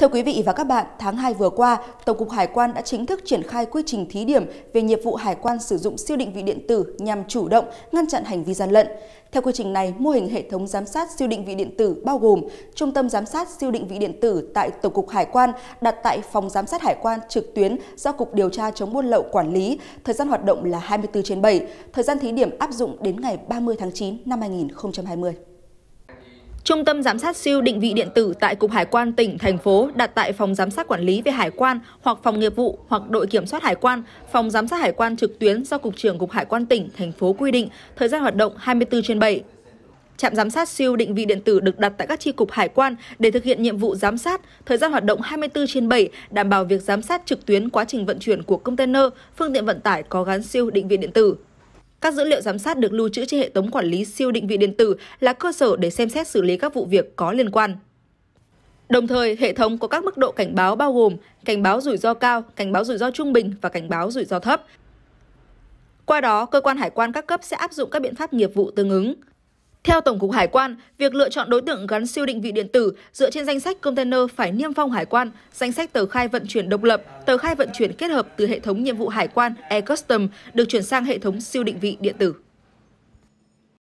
Thưa quý vị và các bạn, tháng 2 vừa qua, Tổng cục Hải quan đã chính thức triển khai quy trình thí điểm về nghiệp vụ hải quan sử dụng siêu định vị điện tử nhằm chủ động ngăn chặn hành vi gian lận. Theo quy trình này, mô hình hệ thống giám sát siêu định vị điện tử bao gồm Trung tâm giám sát siêu định vị điện tử tại Tổng cục Hải quan đặt tại Phòng giám sát hải quan trực tuyến do Cục điều tra chống buôn lậu quản lý, thời gian hoạt động là 24 trên 7, thời gian thí điểm áp dụng đến ngày 30 tháng 9 năm 2020. Trung tâm giám sát siêu định vị điện tử tại Cục Hải quan tỉnh, thành phố đặt tại phòng giám sát quản lý về hải quan hoặc phòng nghiệp vụ hoặc đội kiểm soát hải quan, phòng giám sát hải quan trực tuyến do Cục trưởng Cục Hải quan tỉnh, thành phố quy định, thời gian hoạt động 24 trên 7. Trạm giám sát siêu định vị điện tử được đặt tại các chi cục hải quan để thực hiện nhiệm vụ giám sát, thời gian hoạt động 24 trên 7, đảm bảo việc giám sát trực tuyến quá trình vận chuyển của container, phương tiện vận tải có gắn siêu định vị điện tử. Các dữ liệu giám sát được lưu trữ trên hệ thống quản lý siêu định vị điện tử là cơ sở để xem xét xử lý các vụ việc có liên quan. Đồng thời, hệ thống có các mức độ cảnh báo bao gồm cảnh báo rủi ro cao, cảnh báo rủi ro trung bình và cảnh báo rủi ro thấp. Qua đó, cơ quan hải quan các cấp sẽ áp dụng các biện pháp nghiệp vụ tương ứng. Theo Tổng cục Hải quan, việc lựa chọn đối tượng gắn siêu định vị điện tử dựa trên danh sách container phải niêm phong hải quan, danh sách tờ khai vận chuyển độc lập, tờ khai vận chuyển kết hợp từ hệ thống nhiệm vụ hải quan e-custom được chuyển sang hệ thống siêu định vị điện tử.